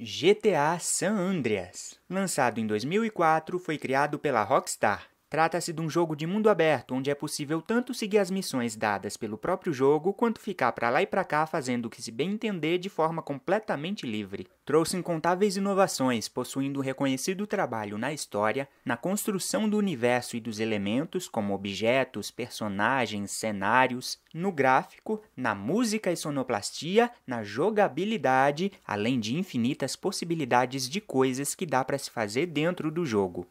GTA San Andreas. Lançado em 2004, foi criado pela Rockstar Trata-se de um jogo de mundo aberto, onde é possível tanto seguir as missões dadas pelo próprio jogo, quanto ficar para lá e para cá fazendo o que se bem entender de forma completamente livre. Trouxe incontáveis inovações, possuindo um reconhecido trabalho na história, na construção do universo e dos elementos, como objetos, personagens, cenários, no gráfico, na música e sonoplastia, na jogabilidade, além de infinitas possibilidades de coisas que dá para se fazer dentro do jogo.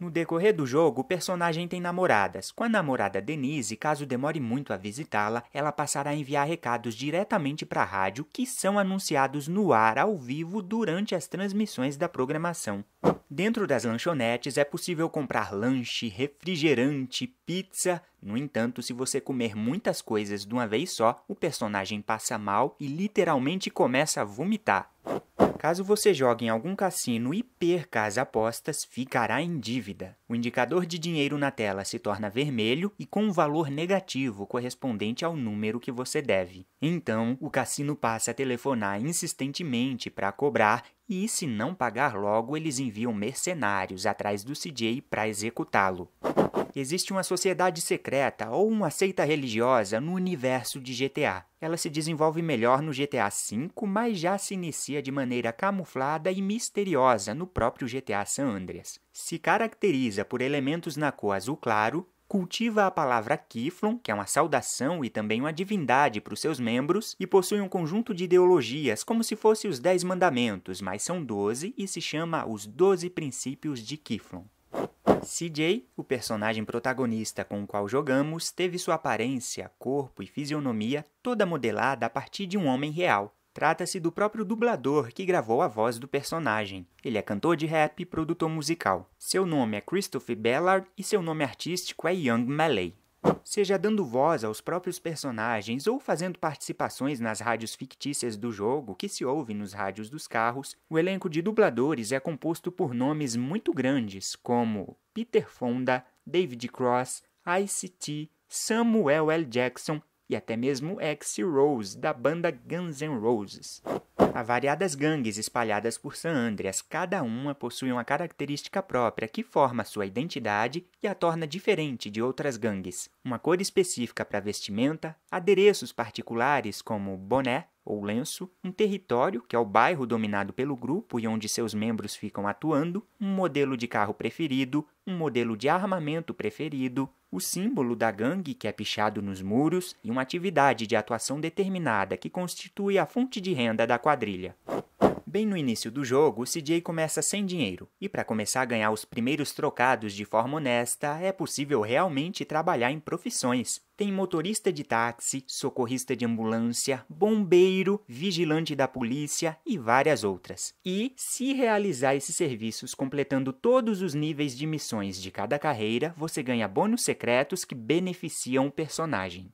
No decorrer do jogo, o personagem tem namoradas. Com a namorada Denise, caso demore muito a visitá-la, ela passará a enviar recados diretamente para a rádio que são anunciados no ar ao vivo durante as transmissões da programação. Dentro das lanchonetes é possível comprar lanche, refrigerante, pizza. No entanto, se você comer muitas coisas de uma vez só, o personagem passa mal e literalmente começa a vomitar. Caso você jogue em algum cassino e perca as apostas, ficará em dívida. O indicador de dinheiro na tela se torna vermelho e com um valor negativo correspondente ao número que você deve. Então, o cassino passa a telefonar insistentemente para cobrar e, se não pagar logo, eles enviam mercenários atrás do CJ para executá-lo. Existe uma sociedade secreta ou uma seita religiosa no universo de GTA. Ela se desenvolve melhor no GTA V, mas já se inicia de maneira camuflada e misteriosa no próprio GTA San Andreas. Se caracteriza caracteriza por elementos na cor azul claro, cultiva a palavra Kiflon, que é uma saudação e também uma divindade para os seus membros, e possui um conjunto de ideologias, como se fossem os Dez Mandamentos, mas são doze e se chama os Doze Princípios de Kiflon. CJ, o personagem protagonista com o qual jogamos, teve sua aparência, corpo e fisionomia toda modelada a partir de um homem real, Trata-se do próprio dublador que gravou a voz do personagem. Ele é cantor de rap e produtor musical. Seu nome é Christopher Ballard e seu nome artístico é Young Malay. Seja dando voz aos próprios personagens ou fazendo participações nas rádios fictícias do jogo que se ouve nos rádios dos carros, o elenco de dubladores é composto por nomes muito grandes como Peter Fonda, David Cross, ICT, Samuel L. Jackson e até mesmo Axl Rose, da banda Guns N' Roses. Há variadas gangues espalhadas por San Andreas, cada uma possui uma característica própria que forma sua identidade e a torna diferente de outras gangues. Uma cor específica para vestimenta, adereços particulares como boné, ou lenço, um território, que é o bairro dominado pelo grupo e onde seus membros ficam atuando, um modelo de carro preferido, um modelo de armamento preferido, o símbolo da gangue que é pichado nos muros e uma atividade de atuação determinada que constitui a fonte de renda da quadrilha. Bem no início do jogo, CJ começa sem dinheiro, e para começar a ganhar os primeiros trocados de forma honesta, é possível realmente trabalhar em profissões. Tem motorista de táxi, socorrista de ambulância, bombeiro, vigilante da polícia e várias outras. E, se realizar esses serviços completando todos os níveis de missões de cada carreira, você ganha bônus secretos que beneficiam o personagem.